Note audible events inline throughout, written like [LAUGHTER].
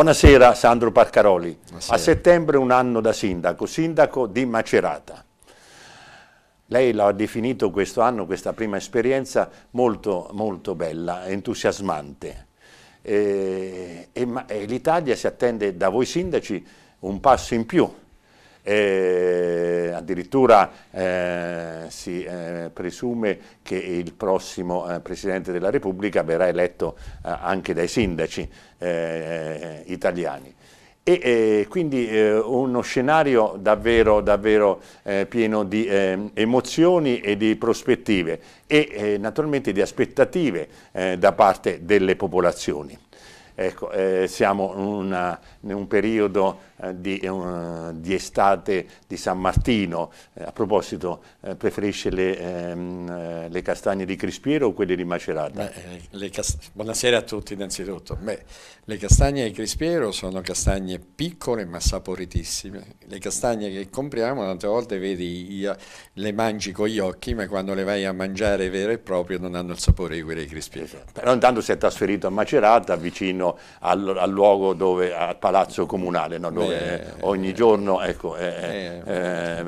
Buonasera Sandro Parcaroli, Buonasera. a settembre un anno da sindaco, sindaco di Macerata. Lei l'ha definito questo anno, questa prima esperienza, molto, molto bella, entusiasmante. Eh, e, e, e l'Italia si attende da voi sindaci un passo in più eh, addirittura eh, si eh, presume che il prossimo eh, Presidente della Repubblica verrà eletto eh, anche dai sindaci eh, italiani. E quindi uno scenario davvero, davvero pieno di emozioni e di prospettive e naturalmente di aspettative da parte delle popolazioni. Ecco, siamo in un periodo eh, di, eh, di, estate di San Martino. Eh, a proposito, preferisce le, ehm, le, castagne di Crispiero o quelle di Macerata? Beh, Buonasera a tutti innanzitutto. Beh, le castagne di Crispiero sono castagne piccole ma saporitissime. Le castagne che compriamo tante volte vedi, le mangi con gli occhi, ma quando le vai a mangiare vero e proprio non hanno il sapore di quelle di Crispiero. Esatto. Però intanto si è trasferito a Macerata, vicino al, al luogo dove, al palazzo comunale, no? dove eh, eh, ogni eh, giorno ecco, eh,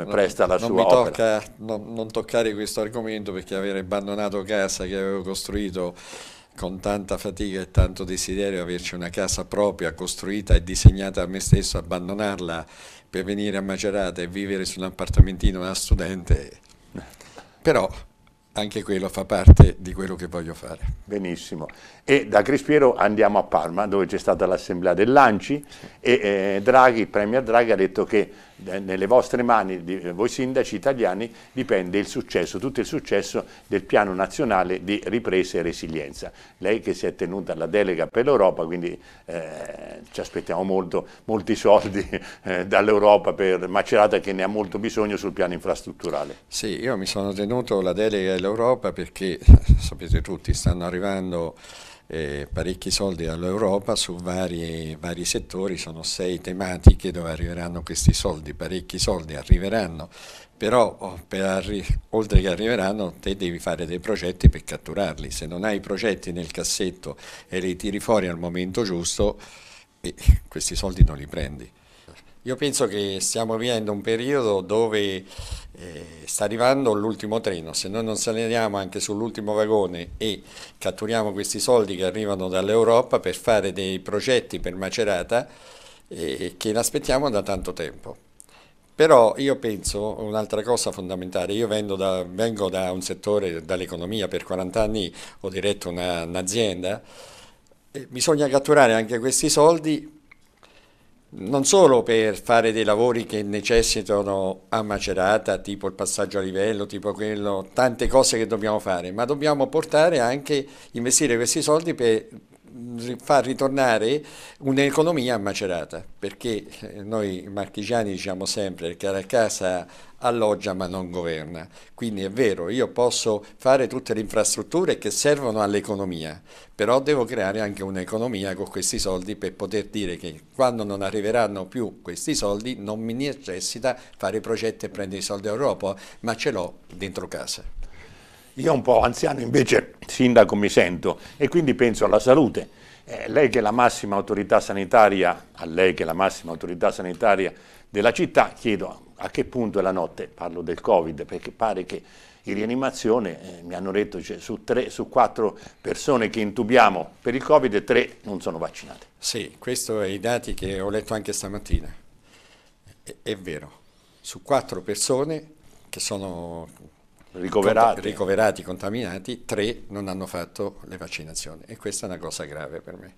presta non, la sua non tocca, non, non toccare questo argomento perché avere abbandonato casa che avevo costruito con tanta fatica e tanto desiderio averci una casa propria, costruita e disegnata a me stesso, abbandonarla per venire a Macerata e vivere su un appartamentino da studente. Però anche quello fa parte di quello che voglio fare. Benissimo. E da Crispiero andiamo a Parma, dove c'è stata l'assemblea dell'Anci sì. e eh, Draghi, il Premier Draghi ha detto che eh, nelle vostre mani, eh, voi sindaci italiani, dipende il successo, tutto il successo del piano nazionale di ripresa e resilienza. Lei che si è tenuta la delega per l'Europa, quindi eh, ci aspettiamo molto, molti soldi [LAUGHS] eh, dall'Europa per Macerata che ne ha molto bisogno sul piano infrastrutturale. Sì, io mi sono tenuto la delega dell'Europa perché, [LAUGHS] sapete tutti, stanno arrivando eh, parecchi soldi dall'Europa su vari, vari settori, sono sei tematiche dove arriveranno questi soldi, parecchi soldi arriveranno, però oh, per arri- oltre che arriveranno te devi fare dei progetti per catturarli, se non hai i progetti nel cassetto e li tiri fuori al momento giusto, eh, questi soldi non li prendi. Io penso che stiamo vivendo un periodo dove eh, sta arrivando l'ultimo treno, se noi non saliamo anche sull'ultimo vagone e catturiamo questi soldi che arrivano dall'Europa per fare dei progetti per Macerata eh, che l'aspettiamo da tanto tempo. Però io penso un'altra cosa fondamentale, io da, vengo da un settore, dall'economia, per 40 anni ho diretto un'azienda, un eh, bisogna catturare anche questi soldi non solo per fare dei lavori che necessitano a macerata, tipo il passaggio a livello, tipo quello, tante cose che dobbiamo fare, ma dobbiamo portare anche, investire questi soldi per fa ritornare un'economia macerata, perché eh, noi marchigiani diciamo sempre che la casa alloggia ma non governa. Quindi è vero, io posso fare tutte le infrastrutture che servono all'economia, però devo creare anche un'economia con questi soldi per poter dire che quando non arriveranno più questi soldi non mi necessita fare progetti e prendere i soldi a Europa, ma ce l'ho dentro casa. Io un po' anziano invece sindaco mi sento e quindi penso alla salute. Eh, lei che è la massima autorità sanitaria, a lei che è la massima autorità sanitaria della città, chiedo a che punto è la notte, parlo del Covid, perché pare che in rianimazione eh, mi hanno detto cioè, su, tre, su quattro persone che intubiamo per il Covid, tre non sono vaccinate. Sì, questi sono i dati che ho letto anche stamattina. È, è vero, su quattro persone che sono ricoverati. Cont- ricoverati contaminati, tre non hanno fatto le vaccinazioni e questa è una cosa grave per me.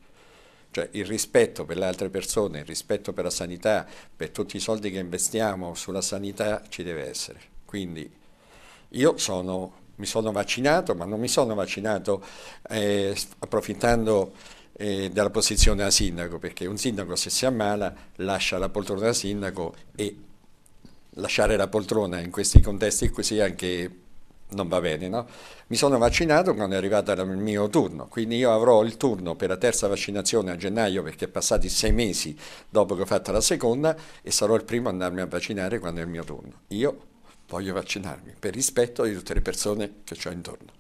Cioè il rispetto per le altre persone, il rispetto per la sanità, per tutti i soldi che investiamo sulla sanità ci deve essere. Quindi io sono, mi sono vaccinato, ma non mi sono vaccinato eh, approfittando eh, della posizione da sindaco, perché un sindaco se si ammala lascia la poltrona da sindaco e lasciare la poltrona in questi contesti così anche non va bene, no? Mi sono vaccinato quando è arrivato il mio turno, quindi io avrò il turno per la terza vaccinazione a gennaio perché è passati sei mesi dopo che ho fatto la seconda e sarò il primo ad andarmi a vaccinare quando è il mio turno. Io voglio vaccinarmi per rispetto di tutte le persone che ho intorno.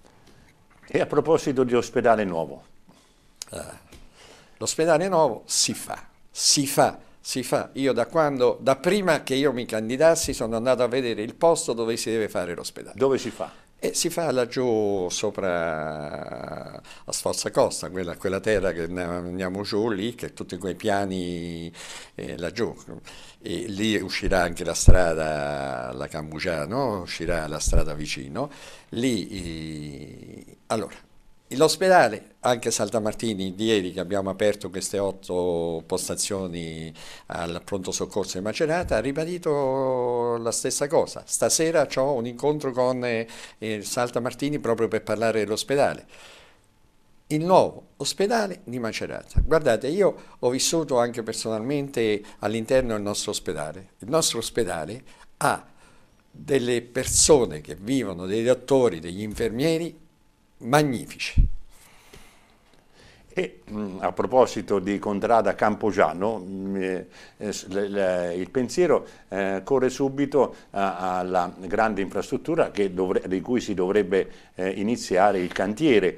E a proposito di ospedale nuovo? Ah, l'ospedale nuovo si fa, si fa si fa. Io da quando, da prima che io mi candidassi, sono andato a vedere il posto dove si deve fare l'ospedale. Dove si fa? E si fa laggiù sopra a Sforza Costa, quella, quella, terra che andiamo giù lì, che tutti quei piani eh, laggiù. E lì uscirà anche la strada, la Cambugiano, uscirà la strada vicino. Lì, eh, allora, L'ospedale, anche Saltamartini di ieri che abbiamo aperto queste otto postazioni al pronto soccorso di Macerata, ha ribadito la stessa cosa. Stasera ho un incontro con eh, eh, Saltamartini proprio per parlare dell'ospedale il nuovo ospedale di Macerata. Guardate, io ho vissuto anche personalmente all'interno del nostro ospedale. Il nostro ospedale ha delle persone che vivono, dei dottori, degli infermieri magnifici. E Mm, a proposito di Contrada Campogiano, mm, eh, eh, il pensiero eh, corre subito alla grande infrastruttura di cui si dovrebbe iniziare il cantiere.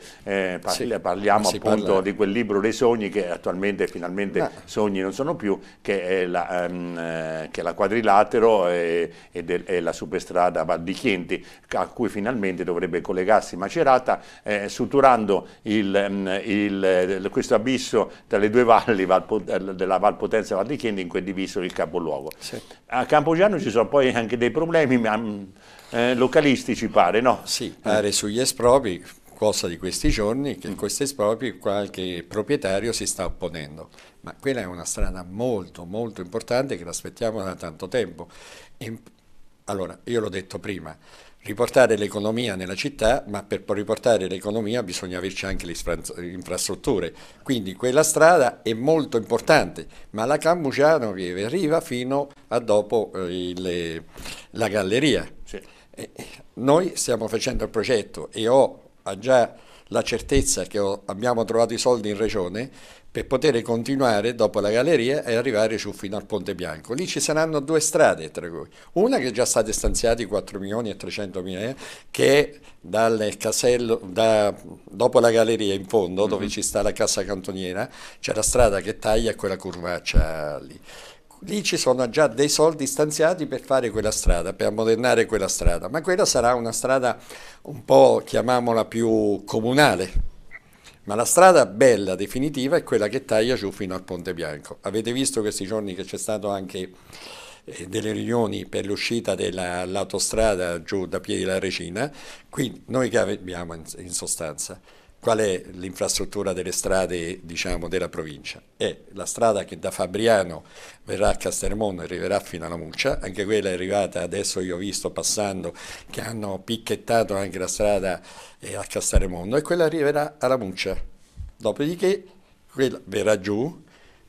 Parliamo sì, appunto parla... di quel libro dei sogni che attualmente finalmente ah. sogni non sono più, che è la, ehm, che è la quadrilatero e, e la superstrada Val di Chienti, a cui finalmente dovrebbe collegarsi Macerata, suturando il, mm, il questo abisso tra le due valli della Valpotenza e Val di Chieni in cui è diviso il capoluogo. Sì. A Campogiano ci sono poi anche dei problemi ma, eh, localistici pare, no? Sì, pare sugli espropri, cosa di questi giorni, che in mm. questi espropri qualche proprietario si sta opponendo. Ma quella è una strada molto molto importante che l'aspettiamo da tanto tempo. E, allora, io l'ho detto prima, riportare l'economia nella città, ma per riportare l'economia bisogna averci anche le infrastrutture. Quindi quella strada è molto importante, ma la Cambuciano arriva fino a dopo eh, il, la galleria. Sì. Noi stiamo facendo il progetto e ho già la certezza che ho, abbiamo trovato i soldi in regione per poter continuare dopo la galleria e arrivare su fino al Ponte Bianco. Lì ci saranno due strade tra cui, una che è già stata stanziata 4 milioni e 300 mila euro, eh, che è dal casello, da, dopo la galleria in fondo, dove mm -hmm. ci sta la cassa cantoniera, c'è la strada che taglia quella curvaccia lì lì ci sono già dei soldi stanziati per fare quella strada, per ammodernare quella strada, ma quella sarà una strada un po', chiamiamola più comunale. Ma la strada bella, definitiva, è quella che taglia giù fino al Ponte Bianco. Avete visto questi giorni che c'è stato anche eh, delle riunioni per l'uscita dell'autostrada giù da Piedi la Regina, qui noi che abbiamo in sostanza? Qual è l'infrastruttura delle strade diciamo, della provincia? È la strada che da Fabriano verrà a Castelmondo e arriverà fino alla Muccia, anche quella è arrivata, adesso io ho visto passando che hanno picchettato anche la strada eh, a Castelmondo e quella arriverà alla Muccia. Dopodiché quella verrà giù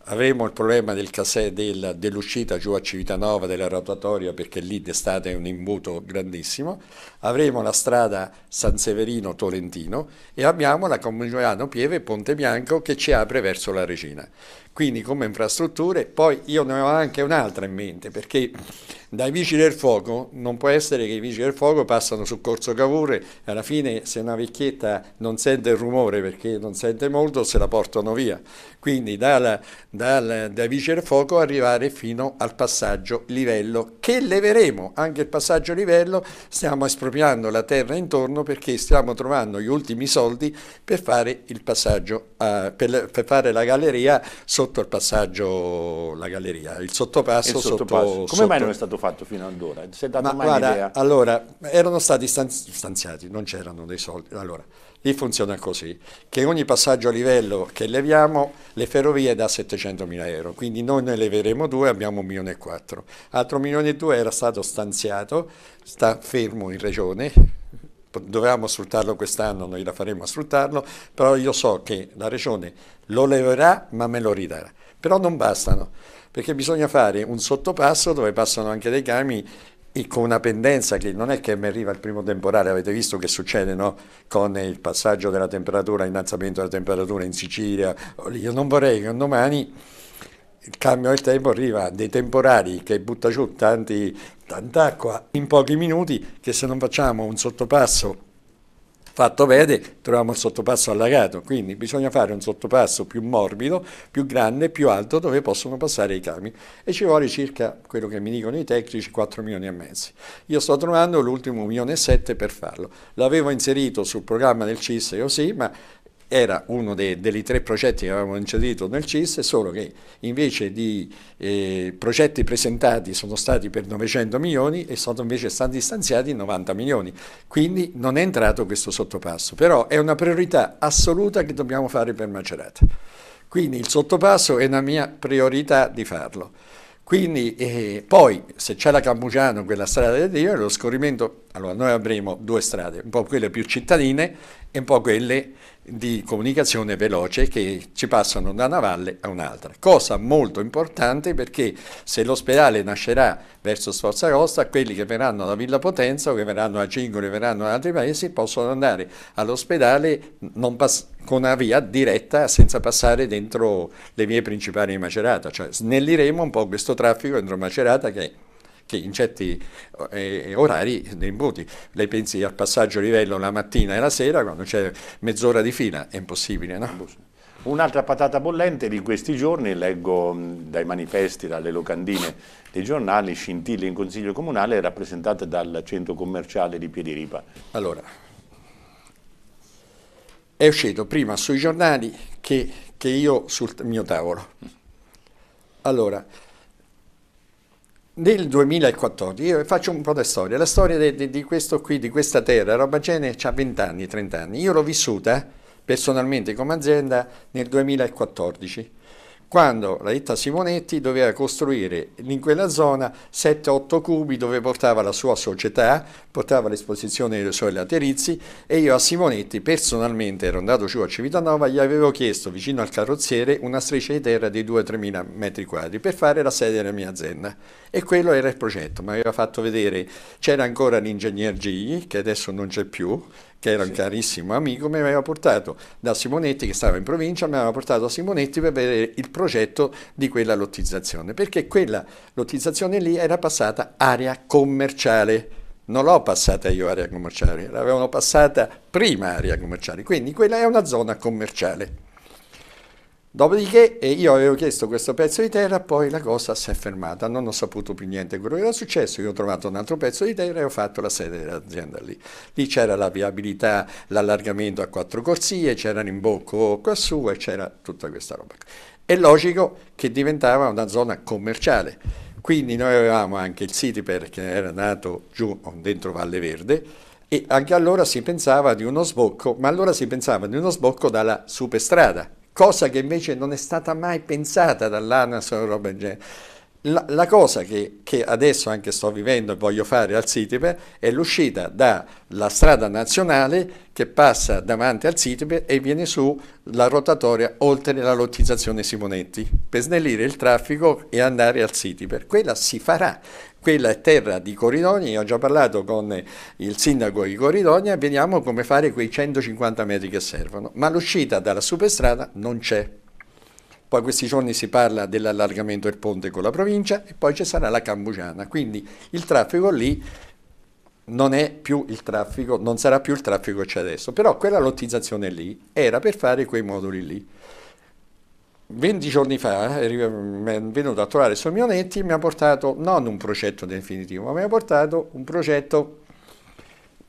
Avremo il problema del del, dell'uscita giù a Civitanova della rotatoria perché lì d'estate è un imbuto grandissimo, avremo la strada San Severino-Tolentino e abbiamo la Comuniano Pieve-Ponte Bianco che ci apre verso la Regina quindi come infrastrutture. Poi io ne ho anche un'altra in mente, perché dai vigili del fuoco non può essere che i vigili del fuoco passano su Corso Cavour alla fine se una vecchietta non sente il rumore perché non sente molto se la portano via. Quindi dal, dal, dai vigili del fuoco arrivare fino al passaggio livello che leveremo, anche il passaggio livello stiamo espropriando la terra intorno perché stiamo trovando gli ultimi soldi per fare il passaggio, uh, per, per, fare la galleria sotto sotto il passaggio, la galleria, il sottopasso. Il sottopasso. Sotto, Come sotto... mai non è stato fatto fino ad ora? Si è dato Ma, mai guarda, un'idea? Allora, erano stati stanzi- stanziati, non c'erano dei soldi. Allora, lì funziona così, che ogni passaggio a livello che leviamo, le ferrovie da 700 mila euro, quindi noi ne leveremo due, abbiamo un milione e 1.400.000. Altro milione e due era stato stanziato, sta fermo in regione, dovevamo sfruttarlo quest'anno, noi la faremo a sfruttarlo, però io so che la Regione lo leverà ma me lo ridarà. Però non bastano, perché bisogna fare un sottopasso dove passano anche dei camion con una pendenza che non è che mi arriva il primo temporale, avete visto che succede no? con il passaggio della temperatura, l'innalzamento della temperatura in Sicilia, io non vorrei che un domani il cambio del tempo arriva dei temporali che butta giù tanti, tant'acqua in pochi minuti che se non facciamo un sottopasso fatto bene troviamo il sottopasso allagato, quindi bisogna fare un sottopasso più morbido, più grande, più alto dove possono passare i cami e ci vuole circa, quello che mi dicono i tecnici, 4 milioni e mezzo. Io sto trovando l'ultimo milione e 7 per farlo, l'avevo inserito sul programma del CIS così, ma era uno dei, dei, tre progetti che avevamo inserito nel CIS, solo che invece di eh, progetti presentati sono stati per 900 milioni e sono invece stati stanziati 90 milioni, quindi non è entrato questo sottopasso, però è una priorità assoluta che dobbiamo fare per Macerata. Quindi il sottopasso è una mia priorità di farlo. Quindi eh, poi se c'è la Cambugiano, quella strada del Dio, lo scorrimento, allora noi avremo due strade, un po' quelle più cittadine e un po' quelle di comunicazione veloce che ci passano da una valle a un'altra. Cosa molto importante perché se l'ospedale nascerà verso Sforza Costa, quelli che verranno da Villa Potenza o che verranno a Cingoli, verranno da altri paesi, possono andare all'ospedale con una via diretta senza passare dentro le vie principali di Macerata, cioè snelliremo un po' questo traffico dentro Macerata che è che in certi eh, eh, orari imbuti. Lei pensi al passaggio livello la mattina e la sera, quando c'è mezz'ora di fila, è impossibile, no? Un'altra patata bollente di questi giorni, leggo mm, dai manifesti, dalle locandine dei giornali, scintille in consiglio comunale rappresentate dal centro commerciale di Piediripa. Allora, è uscito prima sui giornali che, che io sul mio tavolo. Allora, nel 2014, faccio un po' di storia, la storia di, di, di questo qui, di questa terra, Robagene ha 20 anni, 30 anni, io l'ho vissuta eh, personalmente come azienda nel 2014 quando la ditta Simonetti doveva costruire in quella zona 7-8 cubi dove portava la sua società, portava l'esposizione delle sue laterizi e io a Simonetti personalmente ero andato giù a Civitanova, gli avevo chiesto vicino al carrozziere una striscia di terra di 2-3 mila metri quadri per fare la sede della mia azienda e quello era il progetto, mi aveva fatto vedere, c'era ancora l'ingegner Gigli che adesso non c'è più, che era un carissimo amico, mi aveva portato da Simonetti, che stava in provincia, mi aveva portato a Simonetti per vedere il progetto di quella lottizzazione, perché quella lottizzazione lì era passata area commerciale. Non l'ho passata io area commerciale, l'avevano passata prima area commerciale, quindi quella è una zona commerciale. Dopodiché eh, io avevo chiesto questo pezzo di terra, poi la cosa si è fermata, non ho saputo più niente di quello che era successo, io ho trovato un altro pezzo di terra e ho fatto la sede dell'azienda lì. Lì c'era la viabilità, l'allargamento a quattro corsie, c'era l'imbocco quassù e c'era tutta questa roba. È logico che diventava una zona commerciale, quindi noi avevamo anche il Cityper che era nato giù dentro Valle Verde, e anche allora si pensava di uno sbocco, ma allora si pensava di uno sbocco dalla superstrada, cosa che invece non è stata mai pensata dall'ANAS o roba del genere. La, la cosa che, che, adesso anche sto vivendo e voglio fare al Sitipe è l'uscita dalla strada nazionale che passa davanti al Sitipe e viene su la rotatoria oltre la lottizzazione Simonetti per snellire il traffico e andare al Sitipe. Quella si farà quella è terra di Coridonia, io ho già parlato con il sindaco di Coridogna, vediamo come fare quei 150 metri che servono, ma l'uscita dalla superstrada non c'è. Poi questi giorni si parla dell'allargamento del ponte con la provincia e poi ci sarà la Cambugiana, quindi il traffico lì non è più il traffico, non sarà più il traffico che c'è adesso, però quella lottizzazione lì era per fare quei moduli lì. 20 giorni fa eh, eh, è venuto a trovare Somionetti e mi ha portato non un progetto definitivo, ma mi ha portato un progetto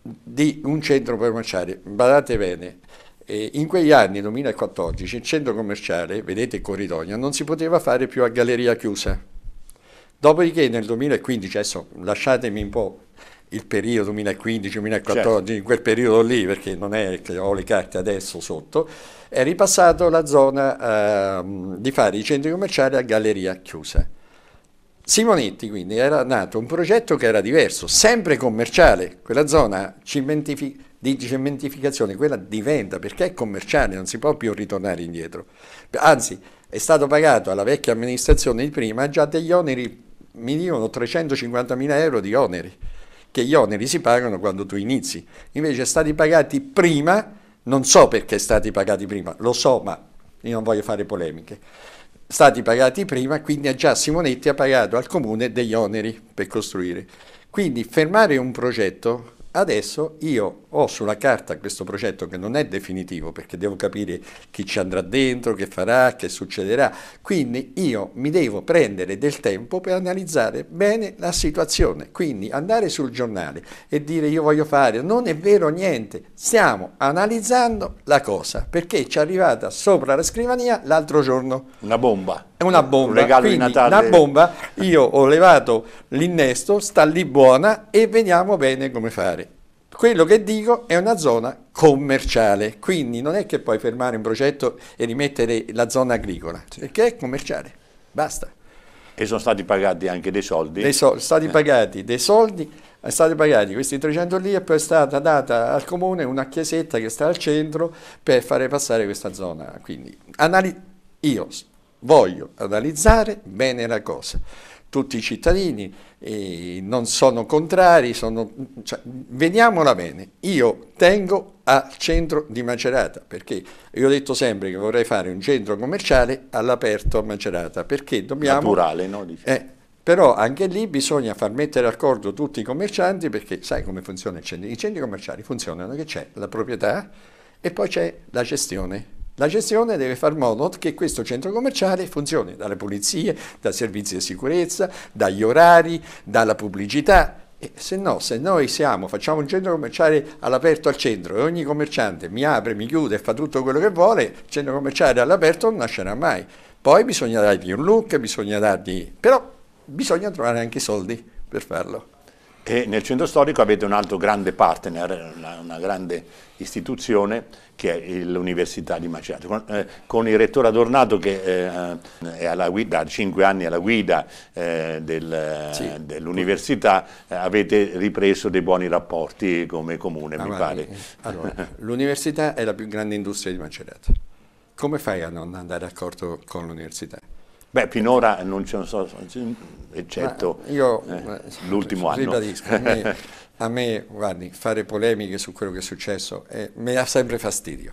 di un centro commerciale. Badate bene, eh, in quegli anni, 2014, il centro commerciale, vedete il corridoio, non si poteva fare più a galleria chiusa. Dopodiché nel 2015, adesso lasciatemi un po' il periodo 2015-2014, certo. in quel periodo lì, perché non è che ho le carte adesso sotto, è ripassato la zona eh, di fare i centri commerciali a galleria chiusa. Simonetti quindi era nato un progetto che era diverso, sempre commerciale, quella zona cimentifi di cementificazione, quella diventa, perché è commerciale, non si può più ritornare indietro. Anzi, è stato pagato alla vecchia amministrazione di prima già degli oneri, mi dicono 350 mila euro di oneri che gli oneri si pagano quando tu inizi. Invece stati pagati prima, non so perché stati pagati prima, lo so, ma io non voglio fare polemiche. Stati pagati prima, quindi già Simonetti ha pagato al comune degli oneri per costruire. Quindi fermare un progetto, adesso io ho sulla carta questo progetto che non è definitivo perché devo capire chi ci andrà dentro, che farà, che succederà. Quindi io mi devo prendere del tempo per analizzare bene la situazione. Quindi andare sul giornale e dire io voglio fare, non è vero niente, stiamo analizzando la cosa perché ci è arrivata sopra la scrivania l'altro giorno. Una bomba. È una bomba. Un regalo Quindi, di Natale. Una bomba, io ho levato l'innesto, sta lì buona e vediamo bene come fare quello che dico è una zona commerciale, quindi non è che puoi fermare un progetto e rimettere la zona agricola, sì. perché è commerciale, basta. E sono stati pagati anche dei soldi? Dei so stati eh. pagati dei soldi, sono stati pagati questi 300 lì e poi è stata data al comune una chiesetta che sta al centro per fare passare questa zona. Quindi io voglio analizzare bene la cosa tutti i cittadini, non sono contrari, sono, cioè, vediamola bene, io tengo al centro di Macerata, perché io ho detto sempre che vorrei fare un centro commerciale all'aperto a Macerata, perché dobbiamo... Naturale, no? Eh, però anche lì bisogna far mettere d'accordo tutti i commercianti, perché sai come funziona il centro? I centri commerciali funzionano che c'è la proprietà e poi c'è la gestione la gestione deve far modo che questo centro commerciale funzioni dalle pulizie, dai servizi di sicurezza, dagli orari, dalla pubblicità. E se no, se noi siamo, facciamo un centro commerciale all'aperto al centro e ogni commerciante mi apre, mi chiude e fa tutto quello che vuole, il centro commerciale all'aperto non nascerà mai. Poi bisogna dargli un look, bisogna dargli... però bisogna trovare anche i soldi per farlo. E nel centro storico avete un altro grande partner, una, una grande istituzione che è l'Università di Macerata, con, eh, con, il rettore Adornato che eh, è alla guida, da cinque anni alla guida eh, del, sì. dell'università, eh, avete ripreso dei buoni rapporti come comune, ah, mi pare. Allora, l'università è la più grande industria di Macerata. Come fai a non andare d'accordo con l'università? Beh, finora non ce ne so, eccetto eh, eh, l'ultimo anno. Ribadisco, a me, [LAUGHS] a me, guardi, fare polemiche su quello che è successo eh, mi dà sempre fastidio.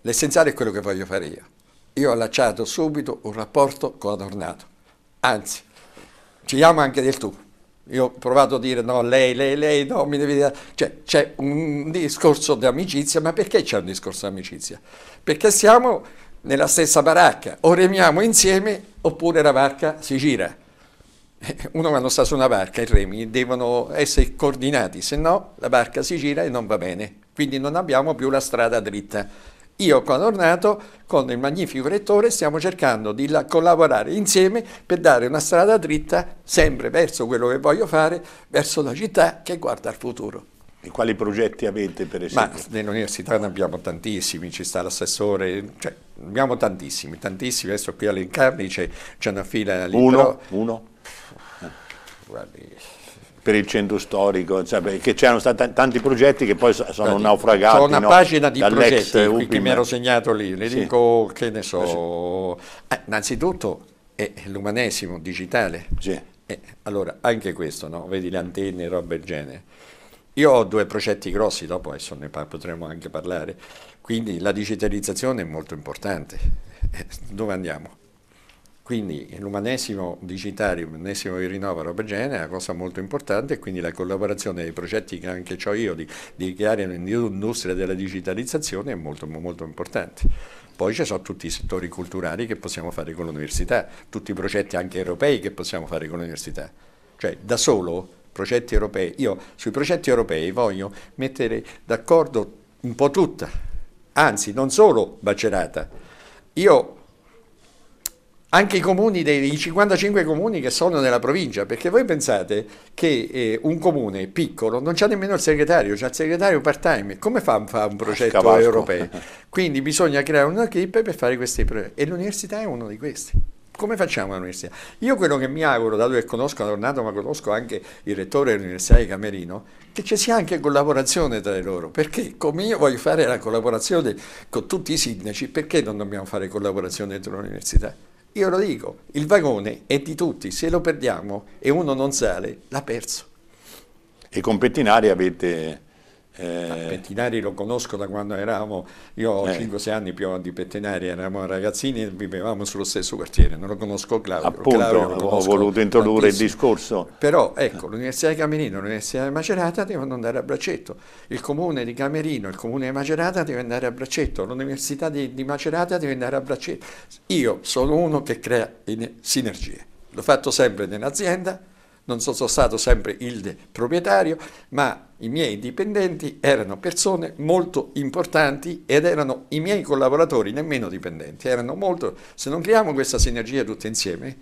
L'essenziale è quello che voglio fare io. Io ho allacciato subito un rapporto con Adornato. Anzi, ci diamo anche del tu. Io ho provato a dire no, lei, lei, lei, no, mi devi dare... Cioè, c'è un discorso di amicizia, ma perché c'è un discorso di amicizia? Perché siamo nella stessa baracca, o remiamo insieme oppure la barca si gira. [LAUGHS] Uno quando sta su una barca i remi devono essere coordinati, se no la barca si gira e non va bene. Quindi non abbiamo più la strada dritta. Io con Ornato, con il magnifico rettore, stiamo cercando di collaborare insieme per dare una strada dritta sempre verso quello che voglio fare, verso la città che guarda al futuro. E quali progetti avete per esempio? Ma nell'università ne abbiamo tantissimi, ci sta l'assessore, cioè, abbiamo tantissimi, tantissimi, adesso qui all'Incarnice c'è una fila lì. Uno? Però... Uno? Eh, guardi per il centro storico, cioè perché c'erano stati tanti progetti che poi sono naufragati. C'è una no? pagina di progetti che mi ero segnato lì, le sì. dico che ne so. Eh, eh, innanzitutto è l'umanesimo digitale. Sì. Eh, allora, anche questo, no? vedi le antenne e roba del genere. Io ho due progetti grossi, dopo adesso ne potremo anche parlare, quindi la digitalizzazione è molto importante. Eh, dove andiamo? Quindi l'umanesimo digitale, l'umanesimo che rinnova roba genere, è una cosa molto importante e quindi la collaborazione dei progetti che anche ho io di, di creare l'industria della digitalizzazione è molto, molto importante. Poi ci sono tutti i settori culturali che possiamo fare con l'università, tutti i progetti anche europei che possiamo fare con l'università. Cioè da solo progetti europei. Io sui progetti europei voglio mettere d'accordo un po' tutta, anzi non solo Bacerata. Io anche i comuni dei 55 comuni che sono nella provincia, perché voi pensate che eh, un comune piccolo non c'è nemmeno il segretario, c'è il segretario part time, come fa, a fare un progetto Scavasco. europeo? Quindi bisogna creare una clip per fare questi progetti e l'università è uno di questi come facciamo all'università? Io quello che mi auguro, dato che conosco Adornato, ma conosco anche il rettore dell'Università di Camerino, che ci sia anche collaborazione tra loro, perché come io voglio fare la collaborazione con tutti i sindaci, perché non dobbiamo fare collaborazione tra l'università? Io lo dico, il vagone è di tutti, se lo perdiamo e uno non sale, l'ha perso. E con Pettinari avete eh, ah, Pettinari lo conosco da quando eravamo, io ho eh. 5-6 anni più di Pettinari, eravamo ragazzini e vivevamo sullo stesso quartiere, non lo conosco Claudio. Appunto, Claudio lo conosco ho voluto introdurre tantissimo. il discorso. Però ecco, l'Università di Camerino e l'Università di Macerata devono andare a braccetto, il comune di Camerino e il comune di Macerata deve andare a braccetto, l'Università di, di Macerata deve andare a braccetto. Io sono uno che crea sinergie, l'ho fatto sempre nell'azienda non sono stato sempre il proprietario, ma i miei dipendenti erano persone molto importanti ed erano i miei collaboratori, nemmeno dipendenti, erano molto, se non creiamo questa sinergia tutti insieme,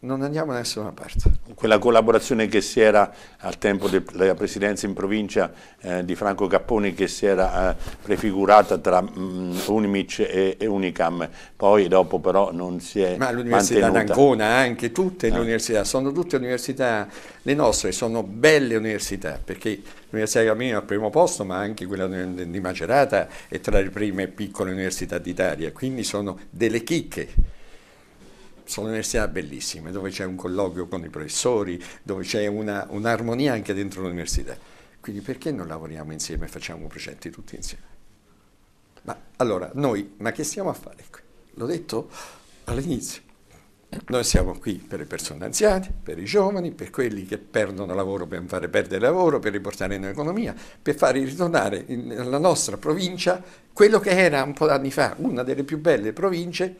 non andiamo da nessuna parte. Quella collaborazione che si era al tempo della presidenza in provincia eh, di Franco Capponi che si era eh, prefigurata tra mm, Unimic e, e, Unicam, poi dopo però non si è Ma l'università d'Ancona, anche tutte le eh. università, sono tutte università, le nostre sono belle università, perché l'Università di Cammino è al primo posto, ma anche quella di Macerata è tra le prime piccole università d'Italia, quindi sono delle chicche sono università bellissime, dove c'è un colloquio con i professori, dove c'è una, un'armonia anche dentro l'università. Quindi perché non lavoriamo insieme e facciamo progetti tutti insieme? Ma allora, noi, ma che stiamo a fare qui? Ecco, l'ho detto all'inizio. Noi siamo qui per le persone anziane, per i giovani, per quelli che perdono lavoro per fare perdere lavoro, per riportare in economia, per far ritornare nella nostra provincia quello che era un po' di anni fa una delle più belle province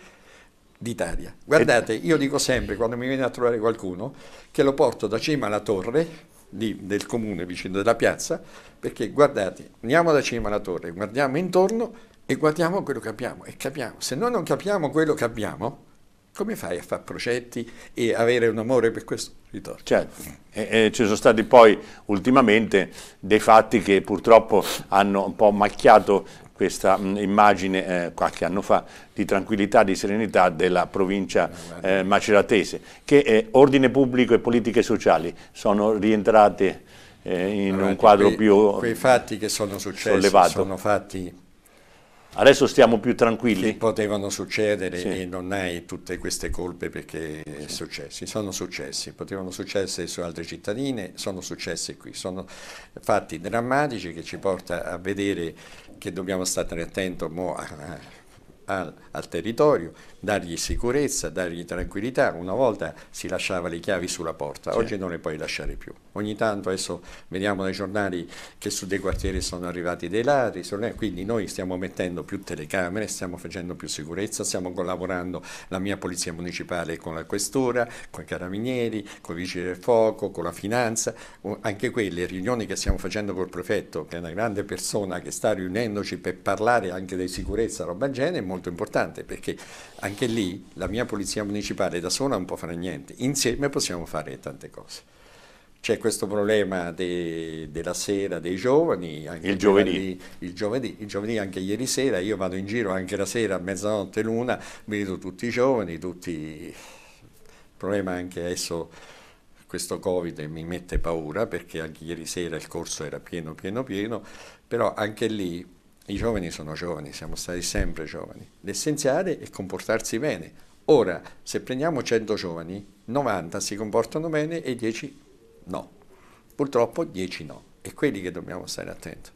d'Italia. Guardate, io dico sempre quando mi viene a trovare qualcuno che lo porto da cima alla torre lì, del comune vicino della piazza, perché guardate, andiamo da cima alla torre, guardiamo intorno e guardiamo quello che abbiamo e capiamo. Se noi non capiamo quello che abbiamo, come fai a fare progetti e avere un amore per questo ritorno? Certo, e, e ci sono stati poi ultimamente dei fatti che purtroppo hanno un po' macchiato questa mh, mm, immagine eh, qualche anno fa di tranquillità, di serenità della provincia eh, maceratese, che eh, ordine pubblico e politiche sociali sono rientrate eh, in Avanti, un quadro quei, più Quei fatti che sono successi sollevato. sono fatti... Adesso stiamo più tranquilli. Che potevano succedere sì. e non hai tutte queste colpe perché sì. successi. Sono successi, potevano succedere su altre cittadine, sono successi qui. Sono fatti drammatici che ci porta a vedere che dobbiamo stare attenti al, al, territorio, dargli sicurezza, dargli tranquillità. Una volta si lasciava le chiavi sulla porta, oggi non le puoi lasciare più. Ogni tanto adesso vediamo dai giornali che su dei quartieri sono arrivati dei ladri, eh, quindi noi stiamo mettendo più telecamere, stiamo facendo più sicurezza, stiamo collaborando la mia polizia municipale con la questura, con i carabinieri, con i vigili del fuoco, con la finanza, anche quelle riunioni che stiamo facendo col prefetto, che è una grande persona che sta riunendoci per parlare anche di sicurezza, roba genere, molto importante perché anche lì la mia polizia municipale da sola non può fare niente, insieme possiamo fare tante cose. C'è questo problema de, della sera dei giovani, il giovedì. Il, giovedì, il giovedì, anche ieri sera, io vado in giro anche la sera a mezzanotte, l'una, vedo tutti i giovani, tutti... il problema anche adesso questo Covid mi mette paura perché anche ieri sera il corso era pieno, pieno, pieno, però anche lì i giovani sono giovani, siamo stati sempre giovani. L'essenziale è comportarsi bene. Ora, se prendiamo 100 giovani, 90 si comportano bene e 10 no. Purtroppo 10 no. È quelli che dobbiamo stare attenti.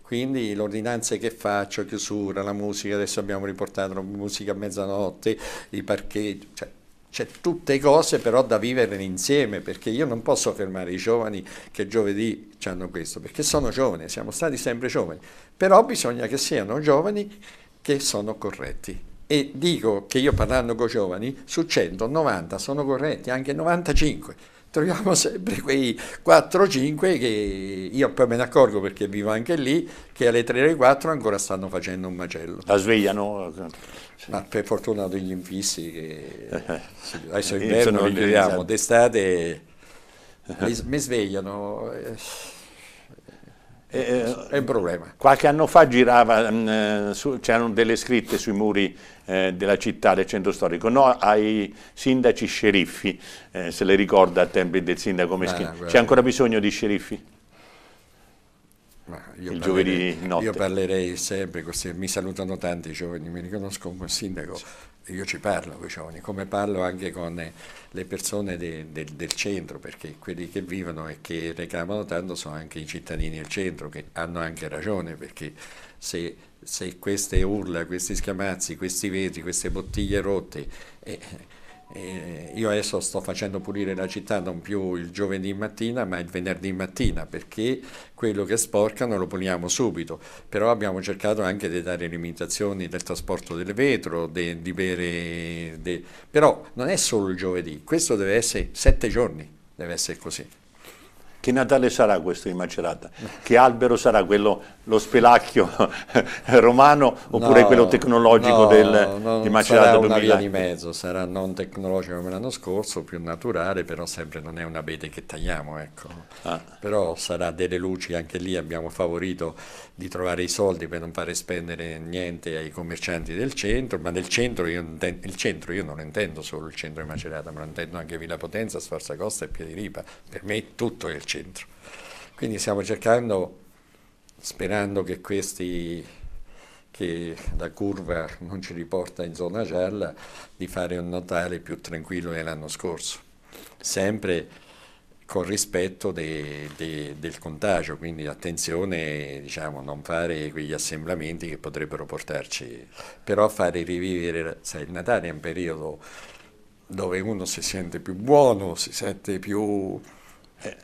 Quindi le ordinanze che faccio, chiusura, la musica, adesso abbiamo riportato la musica a mezzanotte, i parcheggi, cioè cioè tutte cose però da vivere insieme, perché io non posso fermare i giovani che giovedì hanno questo, perché sono giovani, siamo stati sempre giovani, però bisogna che siano giovani che sono corretti. E dico che io parlando con giovani, su 190 sono corretti, anche 95 troviamo sempre quei 4-5 che io poi me ne accorgo perché vivo anche lì, che alle 3 alle 4 ancora stanno facendo un macello. La svegliano? Ma per fortuna degli infissi che adesso [LAUGHS] inverno li viviamo, d'estate mi svegliano. Eh, eh, eh, è un problema. Qualche anno fa girava, mm, eh, c'erano delle scritte sui muri eh, della città, del centro storico, no ai sindaci sceriffi, eh, se le ricorda a tempi del sindaco ah, Meschini. C'è ancora bisogno di sceriffi? Io parlerei, io parlerei sempre, mi salutano tanti i giovani, mi riconosco come sindaco, io ci parlo con i giovani, come parlo anche con le persone de, de, del centro, perché quelli che vivono e che reclamano tanto sono anche i cittadini del centro, che hanno anche ragione, perché se, se queste urla, questi schiamazzi, questi vetri, queste bottiglie rotte... Eh, eh, io adesso sto facendo pulire la città non più il giovedì mattina ma il venerdì mattina perché quello che sporcano lo puliamo subito, però abbiamo cercato anche di dare limitazioni del trasporto del vetro, de, di bere... De... però non è solo il giovedì, questo deve essere sette giorni, deve essere così. Che Natale sarà questo di Macerata? Che albero sarà quello, lo spelacchio [LAUGHS] romano oppure no, quello tecnologico no, del, di Macerata? Sarà una 2000. via di mezzo, sarà non tecnologico come l'anno scorso, più naturale, però sempre non è un abete che tagliamo, ecco. Ah. Però sarà delle luci, anche lì abbiamo favorito di trovare i soldi per non fare spendere niente ai commercianti del centro, ma del centro io, intendo, il centro io non intendo solo il centro di Macerata, ma intendo anche Villa Potenza, Sforza Costa e Piediripa. Per me tutto è il centro centro. Quindi stiamo cercando, sperando che questi che la curva non ci riporta in zona gialla, di fare un Natale più tranquillo dell'anno scorso, sempre con rispetto de, de, del contagio, quindi attenzione diciamo, non fare quegli assemblamenti che potrebbero portarci, però fare rivivere, sai, il Natale è un periodo dove uno si sente più buono, si sente più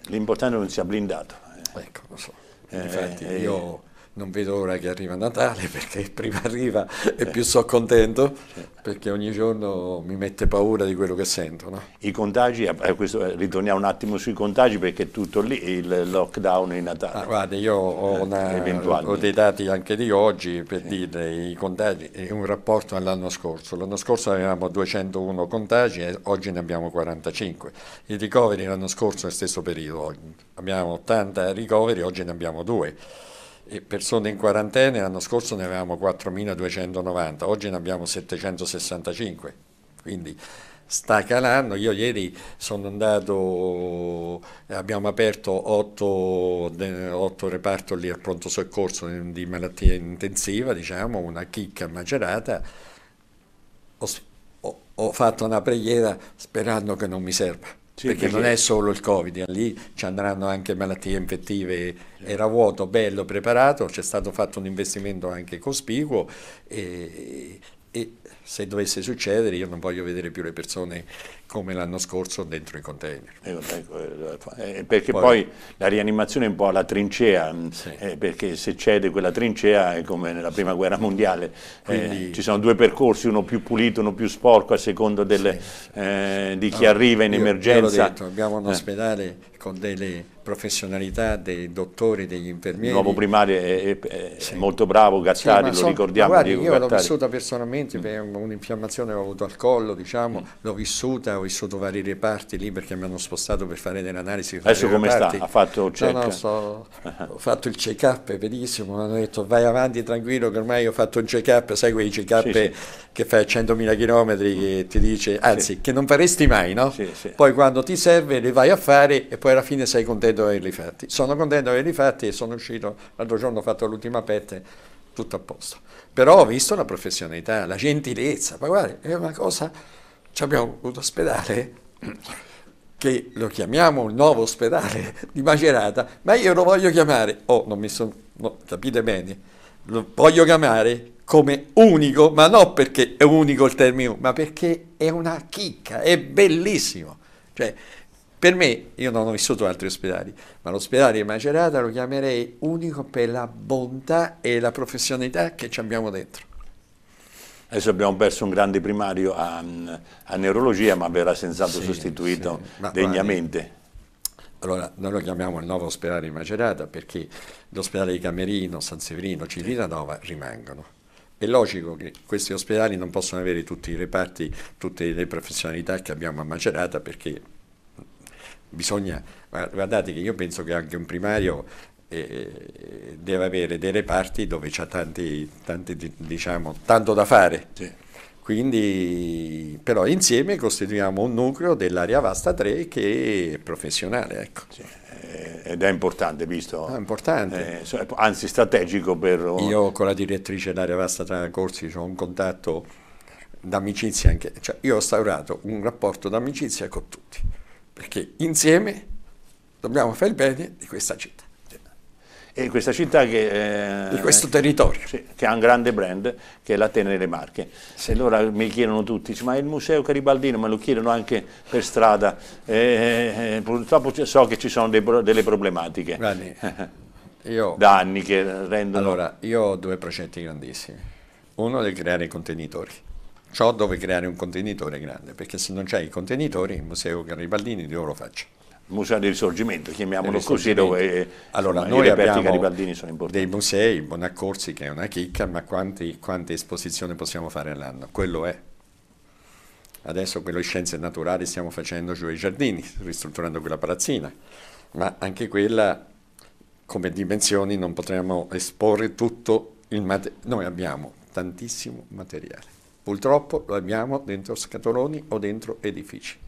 l'importante è che non sia blindato. Ecco, lo so. Eh, Infatti eh, io eh, non vedo ora che arriva Natale [LAUGHS] perché prima arriva e più sono contento perché ogni giorno mi mette paura di quello che sento. No? I contagi, eh, eh, questo, eh, ritorniamo un attimo sui contagi perché è tutto lì il lockdown in Natale. Ah, guarda, io ho, una, ho, dei dati anche di oggi per sì. dire i contagi, è un rapporto all'anno scorso. L'anno scorso avevamo 201 contagi e oggi ne abbiamo 45. I ricoveri l'anno scorso è lo stesso periodo, abbiamo 80 ricoveri, oggi ne abbiamo 2 persone in quarantena, l'anno scorso ne avevamo 4.290, oggi ne abbiamo 765, quindi sta calando. Io ieri sono andato, abbiamo aperto 8, 8 reparto lì al pronto soccorso di malattia intensiva, diciamo, una chicca macerata. Ho, ho, ho fatto una preghiera sperando che non mi serva. Sì, perché, perché, non è solo il Covid, eh, lì ci andranno anche malattie infettive. Certo. Era vuoto, bello, preparato, c'è stato fatto un investimento anche cospicuo e, e se dovesse succedere io non voglio vedere più le persone come l'anno scorso dentro i container. Eh, eh, eh, perché poi, poi, la rianimazione è un po' alla trincea, mm, sì. eh, perché se cede quella trincea è come nella prima guerra mondiale, eh, Quindi, eh, ci sono due percorsi, uno più pulito, uno più sporco a seconda delle, sì. di chi no, arriva in io, emergenza. Io detto, abbiamo un ospedale con delle professionalità dei dottori, degli infermieri. L'uomo primario è, è, è sì. molto bravo, Gattari, sì, lo so, ricordiamo. Guardi, io l'ho vissuta personalmente, mm. un'infiammazione l'ho avuto al collo, diciamo, mm. l'ho vissuta, ho vissuto vari reparti lì perché mi hanno spostato per fare delle analisi. Adesso come reparti. sta? Ha fatto il check? No, no, so, ho fatto il check up, è benissimo, mi hanno detto vai avanti tranquillo che ormai ho fatto un check up, sai quei check up sì, sì. che fai a 100.000 km che ti dice, anzi sì. che non faresti mai, no? Poi quando ti serve le vai a fare e poi alla fine sei contento di averli fatti. Sono contento di averli fatti e sono uscito, l'altro giorno ho fatto l'ultima pette, tutto a posto. Però ho visto la professionalità, la gentilezza, ma guarda, è una cosa abbiamo un ospedale che lo chiamiamo il nuovo ospedale di Macerata, ma io lo voglio chiamare, oh non mi sono, no, capite bene, lo voglio chiamare come unico, ma non perché è unico il termine, ma perché è una chicca, è bellissimo. Cioè, per me, io non ho vissuto altri ospedali, ma l'ospedale di Macerata lo chiamerei unico per la bontà e la professionalità che ci abbiamo dentro. Adesso abbiamo perso un grande primario a, a neurologia, ma verrà senz'altro sì, sostituito sì. degnamente. Guardi, allora, noi lo chiamiamo il nuovo ospedale di Macerata perché l'ospedale di Camerino, San Severino, Civitanova rimangono. È logico che questi ospedali non possono avere tutti i reparti, tutte le professionalità che abbiamo a Macerata perché bisogna, guardate che io penso che anche un primario eh, deve avere dei reparti dove c'è tanti, tanti, diciamo, tanto da fare. Sì. Quindi, però insieme costituiamo un nucleo dell'area vasta 3 che è professionale. Ecco. Sì eh, ed è importante visto ah, importante. Eh, anzi strategico per io con la direttrice dell'area vasta 3 corsi ho un contatto d'amicizia anche cioè io ho instaurato un rapporto d'amicizia con tutti perché insieme dobbiamo fare il bene di questa città e questa città che... Eh, di questo territorio. Sì, che ha un grande brand, che è l'Atene delle Marche. Sì. allora mi chiedono tutti, ma il museo Garibaldino, me lo chiedono anche per strada. Eh, eh, eh purtroppo so che ci sono pro, delle problematiche. Guardi, [LAUGHS] io, da anni che rendono... Allora, io ho due progetti grandissimi. Uno è creare i contenitori. Ciò dove creare un contenitore grande, perché se non c'è i contenitori, il museo Garibaldini di oro faccio museo del risorgimento, chiamiamolo così, dove allora, insomma, noi i reperti garibaldini sono importanti. Dei musei, Bonaccorsi che è una chicca, ma quanti, quante esposizioni possiamo fare all'anno? Quello è. Adesso quello di scienze naturali stiamo facendo giù ai giardini, ristrutturando quella palazzina, ma anche quella come dimensioni non potremo esporre tutto il materiale. Noi abbiamo tantissimo materiale, purtroppo lo abbiamo dentro scatoloni o dentro edifici.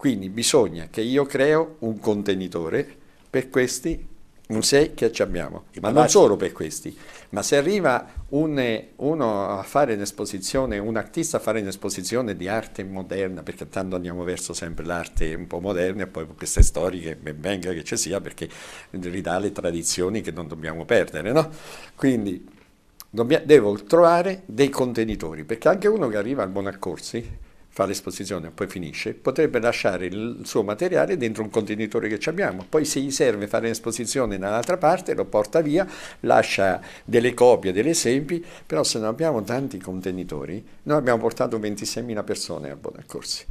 Quindi bisogna che io creo un contenitore per questi musei che abbiamo, ma non solo per questi, ma se arriva un, uno a fare un'esposizione, un artista a fare un'esposizione di arte moderna, perché tanto andiamo verso sempre l'arte un po' moderna e poi queste storiche, ben venga che ci sia, perché ridà le tradizioni che non dobbiamo perdere, no? Quindi dobbia, devo trovare dei contenitori, perché anche uno che arriva al Bonaccorsi, fa l'esposizione, e poi finisce, potrebbe lasciare il suo materiale dentro un contenitore che abbiamo, poi se gli serve fare l'esposizione in un'altra parte lo porta via, lascia delle copie, degli esempi, però se non abbiamo tanti contenitori, noi abbiamo portato 26.000 persone a Bonaccorsi.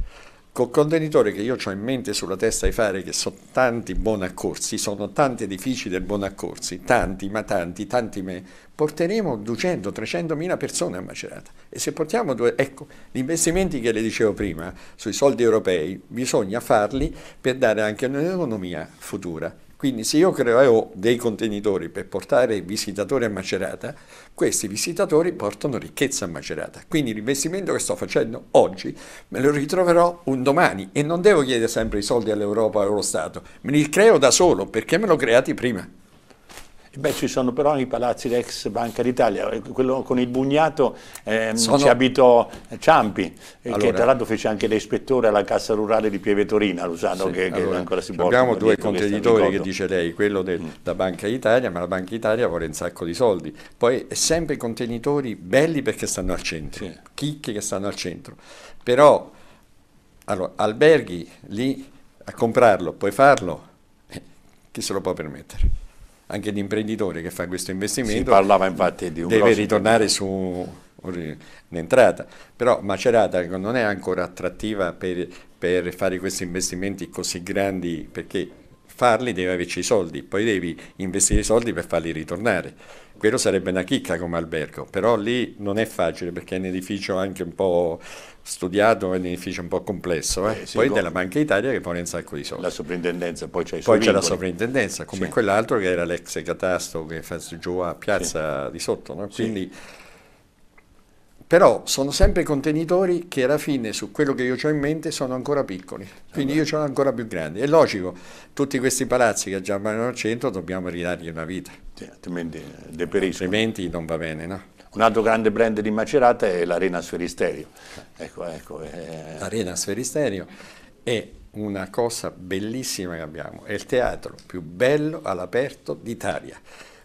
Col contenitore che io ho in mente sulla testa di fare, che sono tanti buoni accorsi, sono tanti edifici del buon accorsi, tanti, ma tanti, tanti me, porteremo 200-300 mila persone a Macerata. E se portiamo due, ecco, gli investimenti che le dicevo prima sui soldi europei, bisogna farli per dare anche un'economia futura. Quindi se io creavo dei contenitori per portare visitatori a Macerata, questi visitatori portano ricchezza a Macerata. Quindi l'investimento che sto facendo oggi me lo ritroverò un domani e non devo chiedere sempre i soldi all'Europa o allo Stato, me li creo da solo perché me l'ho creati prima. Beh, ci sono però i palazzi dell'ex Banca d'Italia, eh, quello con il bugnato ehm, sono... ci abitò eh, Ciampi, allora... Eh, che tra l'altro fece anche l'ispettore alla Cassa Rurale di Pieve Torina, Lusano, sì, che, allora, ancora si porta. Abbiamo due contenitori che dice lei, quello della mm. Banca d'Italia, ma la Banca d'Italia vuole un sacco di soldi. Poi è sempre contenitori belli perché stanno al centro, sì. chicchi che stanno al centro. Però, allora, alberghi lì a comprarlo, puoi farlo, chi se lo può permettere? anche l'imprenditore che fa questo investimento si parlava infatti di un deve ritornare su un'entrata, però Macerata non è ancora attrattiva per, per fare questi investimenti così grandi perché farli devi averci i soldi, poi devi investire i soldi per farli ritornare. Quello sarebbe una chicca come albergo, però lì non è facile perché è un edificio anche un po' studiato, è un edificio un po' complesso. Eh? Eh, sì, poi go- della Banca Italia che pone un sacco di soldi. La sovrintendenza, poi c'è, poi c'è la sovrintendenza, come sì. quell'altro che era l'ex catasto che fa giù a piazza sì. di sotto. No? Quindi però sono sempre contenitori che alla fine su quello che io ho in mente sono ancora piccoli, quindi io ce l'ho ancora più grandi. È logico, tutti questi palazzi che già vanno al centro dobbiamo ridargli una vita. Sì, altrimenti eh, Altrimenti non va bene, no? Un altro grande brand di Macerata è l'Arena Sferisterio. Ecco, ecco, è... Eh, eh. L'Arena Sferisterio è una cosa bellissima che abbiamo, è il teatro più bello all'aperto d'Italia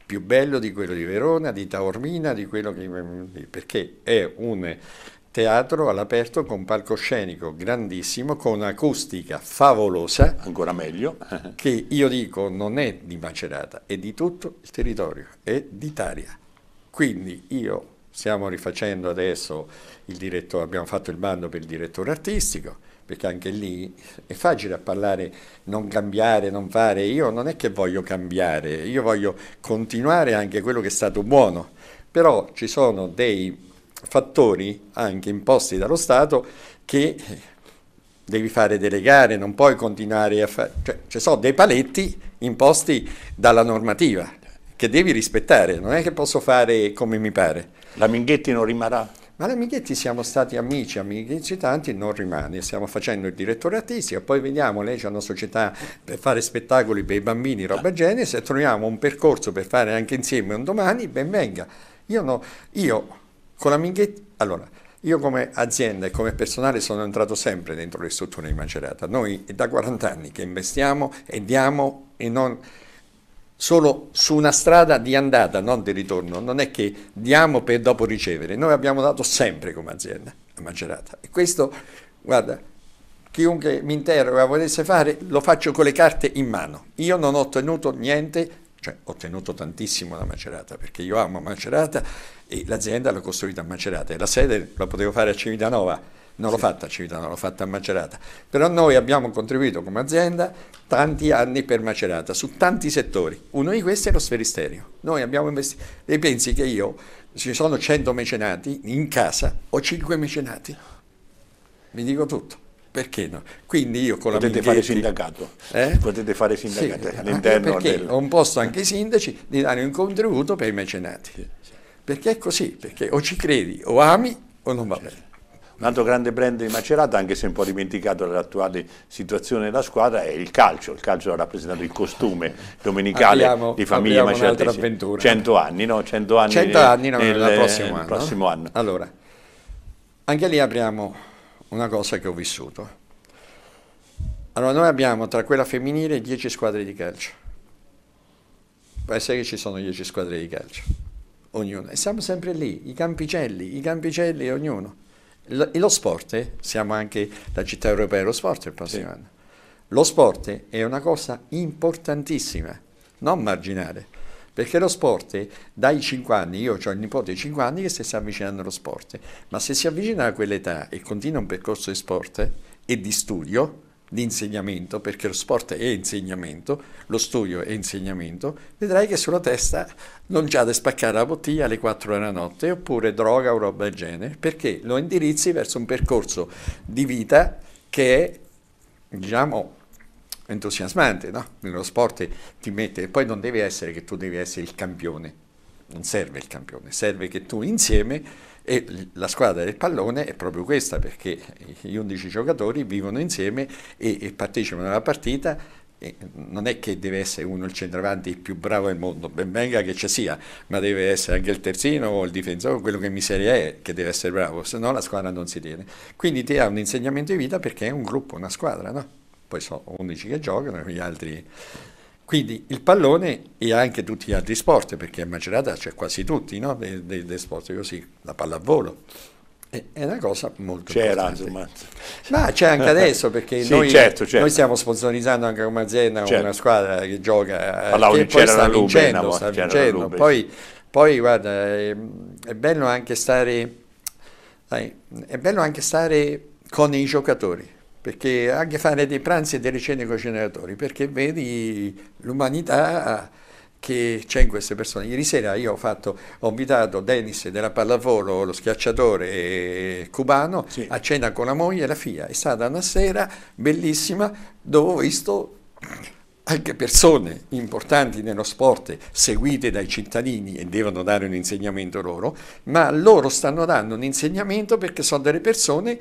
più bello di quello di Verona, di Taormina, di quello che... perché è un teatro all'aperto con palcoscenico grandissimo, con acustica favolosa. Ancora meglio. [LAUGHS] che io dico non è di Macerata, è di tutto il territorio, è d'Italia. Quindi io Stiamo rifacendo adesso il direttore, abbiamo fatto il bando per il direttore artistico, perché anche lì è facile a parlare non cambiare, non fare. Io non è che voglio cambiare, io voglio continuare anche quello che è stato buono, però ci sono dei fattori anche imposti dallo Stato che devi fare delle gare, non puoi continuare a fare, cioè ci sono dei paletti imposti dalla normativa che devi rispettare, non è che posso fare come mi pare. La Minghetti non rimarrà? Ma la Minghetti siamo stati amici, amici tanti, non rimane, stiamo facendo il direttore artistico, poi vediamo, lei c'è una società per fare spettacoli per i bambini, roba genere, se troviamo un percorso per fare anche insieme un domani, ben venga. Io, no, io con la Minghetti, allora, io come azienda e come personale sono entrato sempre dentro le strutture di Macerata. Noi è da 40 anni che investiamo e diamo e non solo su una strada di andata, non di ritorno. Non è che diamo per dopo ricevere. Noi abbiamo dato sempre come azienda a Macerata. E questo, guarda, chiunque mi interroga volesse fare, lo faccio con le carte in mano. Io non ho ottenuto niente, cioè ho ottenuto tantissimo da Macerata, perché io amo Macerata e l'azienda l'ho costruita a Macerata e la sede la potevo fare a Civitanova non l'ho fatta a Civitanova, l'ho fatta a Macerata, però noi abbiamo contribuito come azienda tanti anni per Macerata, su tanti settori, uno di questi è lo sferisterio, noi abbiamo investito, e pensi che io, ci sono 100 mecenati in casa, ho 5 mecenati, vi dico tutto. Perché no? Quindi io con Potete la Potete fare sindacato. Eh? Potete fare sindacato sì, ah, all'interno perché del... ho imposto anche ai sindaci di dare un contributo per i mecenati. Perché è così, perché o ci credi, o ami, o non va bene. Un altro grande brand di Macerata, anche se un po' dimenticato dall'attuale situazione della squadra, è il calcio. Il calcio ha rappresentato il costume domenicale abbiamo, di famiglie maceratesi. 100 anni, no? 100 anni, 100 anni nel, nel, nel prossimo, anno. prossimo anno. Allora, anche lì abbiamo una cosa che ho vissuto. Allora, noi abbiamo tra quella femminile 10 squadre di calcio. Può essere che ci sono 10 squadre di calcio, ognuno. E siamo sempre lì, i campicelli, i campicelli, ognuno. E lo sport, siamo anche la città europea dello sport il prossimo sì. anno, lo sport è una cosa importantissima, non marginale, perché lo sport dai 5 anni, io ho il nipote di 5 anni che si sta avvicinando allo sport, ma se si avvicina a quell'età e continua un percorso di sport e di studio, di insegnamento, perché lo sport è insegnamento, lo studio è insegnamento, vedrai che sulla testa non già da spaccare la bottiglia alle 4 della notte, oppure droga o roba del genere, perché lo indirizzi verso un percorso di vita che è, diciamo, entusiasmante, no? Nello sport ti mette, poi non deve essere che tu devi essere il campione, non serve il campione, serve che tu insieme e la squadra del pallone è proprio questa perché gli 11 giocatori vivono insieme e, e partecipano alla partita non è che deve essere uno il centravanti il più bravo del mondo, ben venga che ci sia, ma deve essere anche il terzino o il difensore, quello che miseria è che deve essere bravo, se no la squadra non si tiene. Quindi ti ha un insegnamento di vita perché è un gruppo, una squadra, no? Poi sono 11 che giocano e gli altri quindi il pallone e anche tutti gli altri sport, perché a Macerata c'è quasi tutti, no? dei, dei, dei sport così, la pallavolo, è una cosa molto C'era, insomma. Ma c'è anche adesso perché [LAUGHS] sì, noi, certo, certo. noi, stiamo sponsorizzando anche come azienda certo. una squadra che gioca Parlavo che poi sta vincendo, Lube, sta vincendo. Poi, poi, guarda, è, ehm, è, bello anche stare dai, è bello anche stare con i giocatori perché anche fare dei pranzi e delle cene con i generatori, perché vedi l'umanità che c'è in queste persone. Ieri sera io ho, fatto, ho invitato Dennis della pallavolo, lo schiacciatore eh, cubano, sì. a cena con la moglie e la figlia. È stata una sera bellissima dove ho visto anche persone importanti nello sport seguite dai cittadini e devono dare un insegnamento loro, ma loro stanno dando un insegnamento perché sono delle persone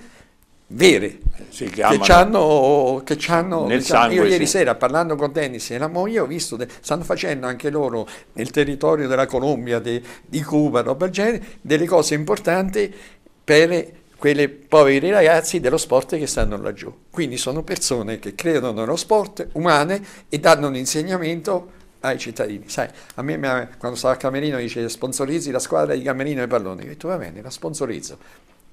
vere sì, che, che hanno, che hanno nel diciamo, sangue, io ieri sì. sera parlando con Dennis e la moglie ho visto de, stanno facendo anche loro nel territorio della Colombia de, di Cuba roba del genere delle cose importanti per quei poveri ragazzi dello sport che stanno laggiù quindi sono persone che credono nello sport umane e danno un insegnamento ai cittadini. Sai, a me quando stavo a Camerino dice sponsorizzi la squadra di Camerino e Pallone. ho detto va bene, la sponsorizzo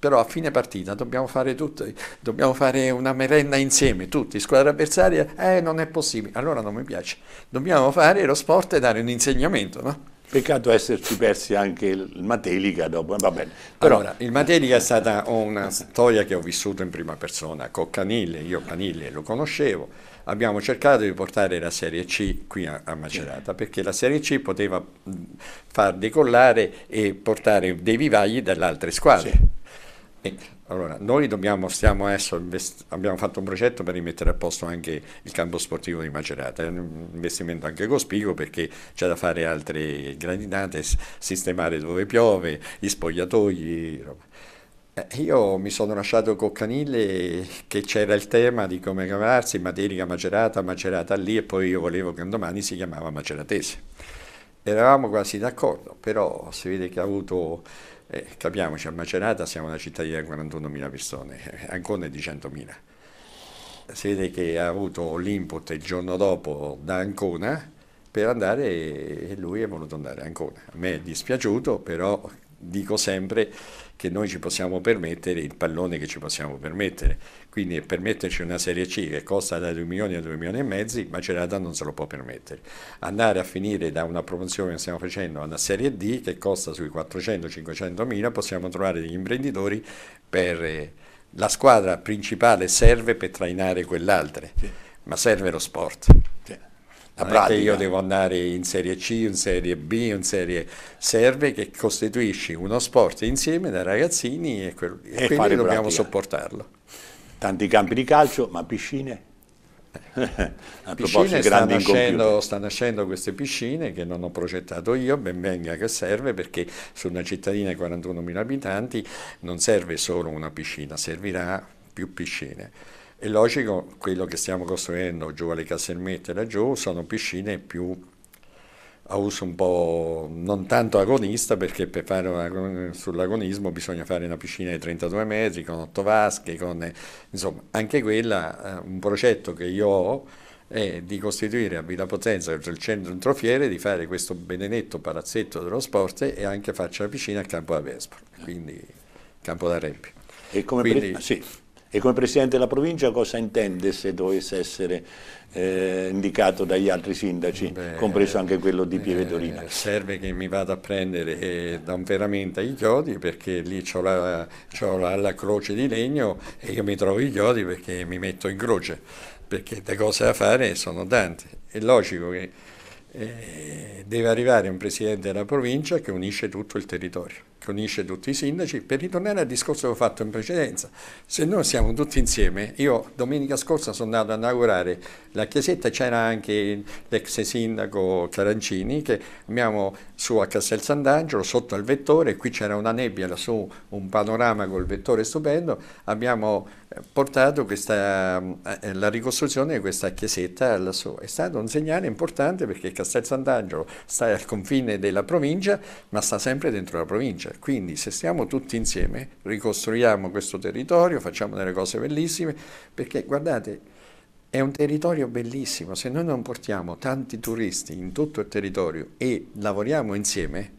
però a fine partita dobbiamo fare tutto, dobbiamo fare una merenda insieme, tutti, squadra avversaria, eh non è possibile, allora non mi piace. Dobbiamo fare lo sport e dare un insegnamento, no? Peccato esserci persi anche il Matelica dopo, va bene. Però... Allora, il Matelica è stata una storia che ho vissuto in prima persona, con Canille, io Canille lo conoscevo, abbiamo cercato di portare la Serie C qui a, a Macerata, perché la Serie C poteva far decollare e portare dei vivagli dalle altre squadre. Sì allora, noi dobbiamo, stiamo adesso abbiamo fatto un progetto per rimettere a posto anche il campo sportivo di Macerata, è un investimento anche cospicuo perché c'è da fare altre gradinate, sistemare dove piove, gli spogliatoi. Roba. Eh, io mi sono lasciato con Coccanile che c'era il tema di come chiamarsi, Materica Macerata, Macerata lì e poi io volevo che un domani si chiamava Maceratese eravamo quasi d'accordo, però si vede che ha avuto, eh, capiamoci, a Macerata siamo una cittadina di 41.000 persone, [LAUGHS] Ancona è di 100.000. Si vede che ha avuto l'input il giorno dopo da Ancona per andare e lui è voluto andare a Ancona. A me è dispiaciuto, però dico sempre che noi ci possiamo permettere il pallone che ci possiamo permettere. Quindi permetterci una Serie C che costa da 2 milioni a 2 milioni e mezzo, Macerata non se lo può permettere. Andare a finire da una promozione che stiamo facendo a una Serie D che costa sui 400-500 mila, possiamo trovare degli imprenditori per... Eh, la squadra principale serve per trainare quell'altra, sì. ma serve lo sport. Sì la pratica. io devo andare in Serie C, in Serie B, in Serie... Serve che costituisci uno sport insieme dai ragazzini e, quel... e, e quindi dobbiamo pratica. sopportarlo. Tanti campi di calcio, ma piscine? [LAUGHS] A piscine sta nascendo, sta nascendo, queste piscine che non ho progettato io, ben venga che serve perché su una cittadina di 41.000 abitanti non serve solo una piscina, servirà più piscine. È logico quello che stiamo costruendo giù alle Casermette laggiù sono piscine più a uso un po' non tanto agonista perché per fare sull'agonismo bisogna fare una piscina di 32 metri con otto vasche, con, insomma anche quella eh, un progetto che io ho è di costituire a Villa Potenza il centro introfiere, di fare questo benedetto palazzetto dello sport e anche farci la piscina al campo da Vespro, quindi campo da Rempi. E come Quindi, pre- sì. E come Presidente della provincia cosa intende se dovesse essere eh, indicato dagli altri sindaci, Beh, compreso anche quello di Pievedorina? Eh, serve che mi vada a prendere eh, da un veramente i chiodi perché lì ho la, la, la, croce di legno e io mi trovo i chiodi perché mi metto in croce, perché le cose da fare sono tante. È logico che eh, deve arrivare un Presidente della provincia che unisce tutto il territorio che unisce tutti i sindaci, per ritornare al discorso che ho fatto in precedenza. Se noi siamo tutti insieme, io domenica scorsa sono andato a inaugurare la chiesetta, c'era anche l'ex sindaco Carancini che abbiamo su a Castel Sant'Angelo, sotto al vettore, qui c'era una nebbia lassù, un panorama col vettore stupendo, abbiamo eh, portato questa, eh, eh, la ricostruzione di questa chiesetta lassù. È stato un segnale importante perché Castel Sant'Angelo sta al confine della provincia, ma sta sempre dentro la provincia eccetera. Cioè, quindi se stiamo tutti insieme ricostruiamo questo territorio, facciamo delle cose bellissime, perché guardate, è un territorio bellissimo, se noi non portiamo tanti turisti in tutto il territorio e lavoriamo insieme,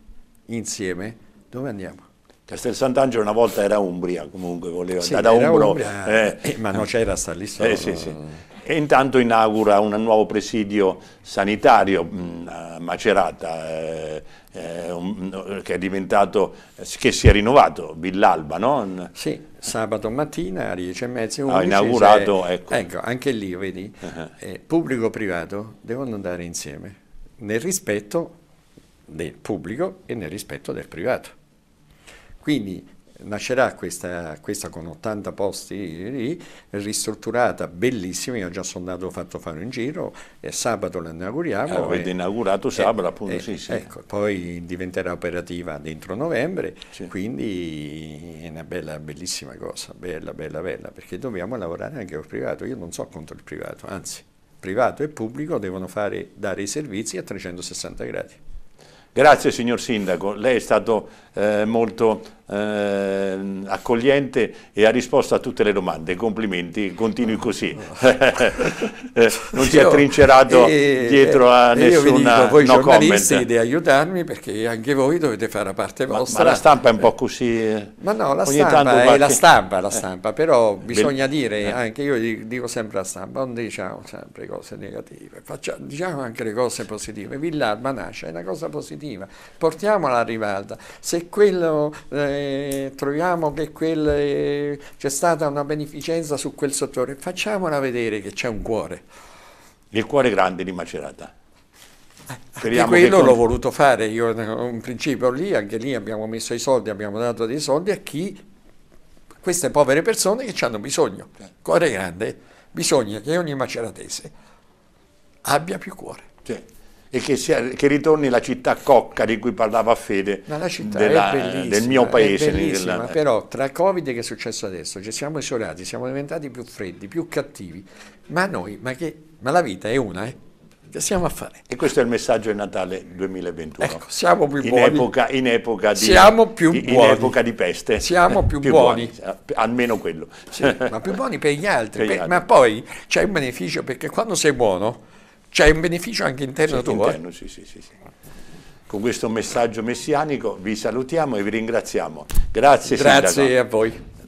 insieme, dove andiamo? Castel Sant'Angelo una volta era Umbria, comunque voleva sì, da Umbro. Umbria, eh. Eh, ma non c'era sta lì eh, solo. Eh, sì, sì. E intanto inaugura un nuovo presidio sanitario mm, a Macerata, eh, eh, un, che è diventato, che si è rinnovato, Villalba, no? Sì, sabato mattina alle 10 e mezza. Ha inaugurato, se, ecco. ecco. anche lì, vedi, uh -huh. eh, pubblico-privato devono andare insieme, nel rispetto del pubblico e nel rispetto del privato. Quindi nascerà questa, questa, con 80 posti lì, ristrutturata, bellissima, io già sono andato fatto fare un giro, e sabato la inauguriamo. Eh, avete inaugurato eh, sabato, eh, appunto, eh, sì, sì. Ecco, poi diventerà operativa dentro novembre, sì. quindi è una bella, bellissima cosa, bella, bella, bella, perché dobbiamo lavorare anche col privato, io non so contro il privato, anzi, privato e pubblico devono fare, dare i servizi a 360 gradi. Grazie signor Sindaco, lei è stato eh, molto eh, accogliente e ha risposto a tutte le domande. Complimenti, continui così. [LAUGHS] Eh, non si è trincerato eh, eh, dietro a nessuna io vi dico, voi no giornalisti comment. di aiutarmi perché anche voi dovete fare la parte vostra. Ma, ma la stampa è un po' così. Ma no, la stampa è qualche... la stampa, la stampa, però bisogna Beh, dire anche io dico sempre la stampa, non diciamo sempre cose negative, facciamo, diciamo anche le cose positive. Villalba nasce è una cosa positiva, portiamola a rivalda. Se quello eh, troviamo che quel, eh, c'è stata una beneficenza su quel settore, facciamola vedere che c'è un cuore. Il cuore grande di Macerata. Eh, Speriamo anche quello con... l'ho voluto fare, io eh, un principio lì, anche lì abbiamo messo i soldi, abbiamo dato dei soldi a chi, queste povere persone che hanno bisogno, certo. cuore grande, bisogna che ogni maceratese abbia più cuore. Sì e che, sia, che, ritorni la città cocca di cui parlava Fede Ma la città della, è del mio paese. È bellissima, della... però tra Covid che è successo adesso ci siamo isolati, siamo diventati più freddi, più cattivi, ma noi, ma, che, ma la vita è una, eh? Che stiamo a fare? E questo è il messaggio di Natale 2021. Ecco, siamo più in buoni. Epoca, in epoca di, siamo più buoni. In epoca di peste. Siamo più, più buoni. buoni. Eh, almeno quello. Sì, ma più buoni per gli altri. Per per, gli altri. Ma poi c'è un beneficio perché quando sei buono c'è un beneficio anche interno sì, tuo? Interno, eh? sì, sì, sì, sì. Con questo messaggio messianico vi salutiamo e vi ringraziamo. Grazie. Grazie sindaco. a voi.